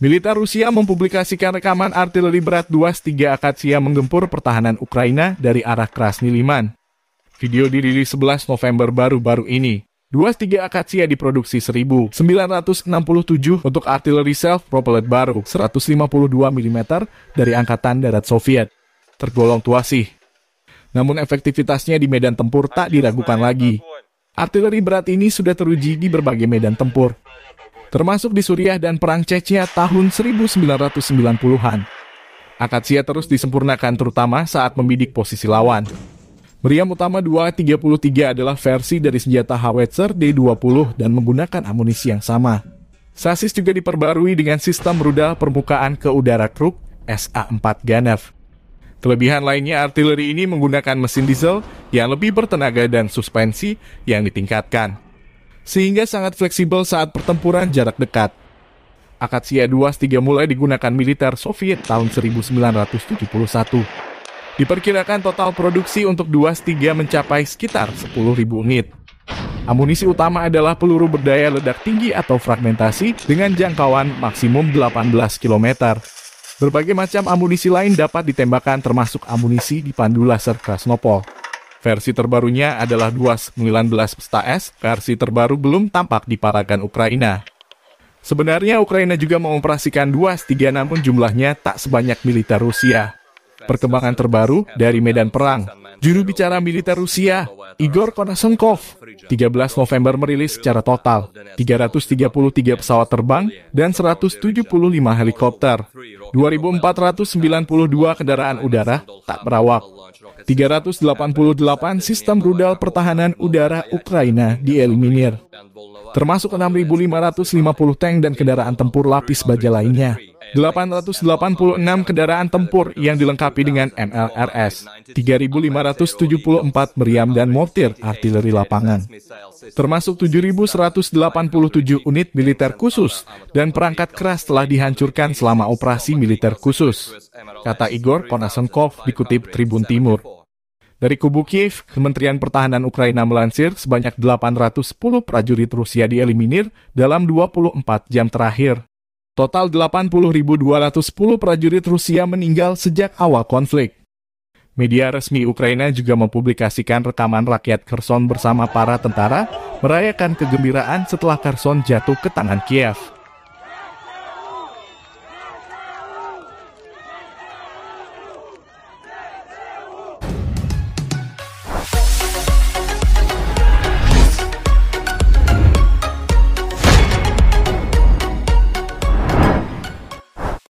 Militer Rusia mempublikasikan rekaman artileri berat 23 Akatsia menggempur pertahanan Ukraina dari arah Krasny Liman. Video dirilis 11 November baru-baru ini. 23 Akatsia diproduksi 1967 untuk artileri self-propelled baru 152 mm dari Angkatan Darat Soviet. Tergolong tua sih. Namun efektivitasnya di medan tempur tak diragukan lagi. Artileri berat ini sudah teruji di berbagai medan tempur, termasuk di Suriah dan Perang Cecia tahun 1990-an. Akatsia terus disempurnakan terutama saat membidik posisi lawan. Meriam utama 233 adalah versi dari senjata howitzer D20 dan menggunakan amunisi yang sama. Sasis juga diperbarui dengan sistem rudal permukaan ke udara truk SA-4 Ganev. Kelebihan lainnya artileri ini menggunakan mesin diesel yang lebih bertenaga dan suspensi yang ditingkatkan sehingga sangat fleksibel saat pertempuran jarak dekat. Akatsya 23 mulai digunakan militer Soviet tahun 1971. Diperkirakan total produksi untuk 23 mencapai sekitar 10.000 unit. Amunisi utama adalah peluru berdaya ledak tinggi atau fragmentasi dengan jangkauan maksimum 18 km. Berbagai macam amunisi lain dapat ditembakkan termasuk amunisi dipandu laser Krasnopol. Versi terbarunya adalah 2.19 pesta S, versi terbaru belum tampak di paragan Ukraina. Sebenarnya Ukraina juga mengoperasikan 236 namun jumlahnya tak sebanyak militer Rusia. Perkembangan terbaru dari medan perang, Juru bicara militer Rusia, Igor Konasenkov, 13 November merilis secara total 333 pesawat terbang dan 175 helikopter, 2.492 kendaraan udara tak berawak, 388 sistem rudal pertahanan udara Ukraina dieliminir, termasuk 6.550 tank dan kendaraan tempur lapis baja lainnya. 886 kendaraan tempur yang dilengkapi dengan MLRS, 3.574 meriam dan mortir artileri lapangan, termasuk 7.187 unit militer khusus dan perangkat keras telah dihancurkan selama operasi militer khusus, kata Igor Konasenkov dikutip Tribun Timur. Dari kubu Kiev, Kementerian Pertahanan Ukraina melansir sebanyak 810 prajurit Rusia dieliminir dalam 24 jam terakhir. Total 80.210 prajurit Rusia meninggal sejak awal konflik. Media resmi Ukraina juga mempublikasikan rekaman rakyat Kherson bersama para tentara merayakan kegembiraan setelah Kherson jatuh ke tangan Kiev.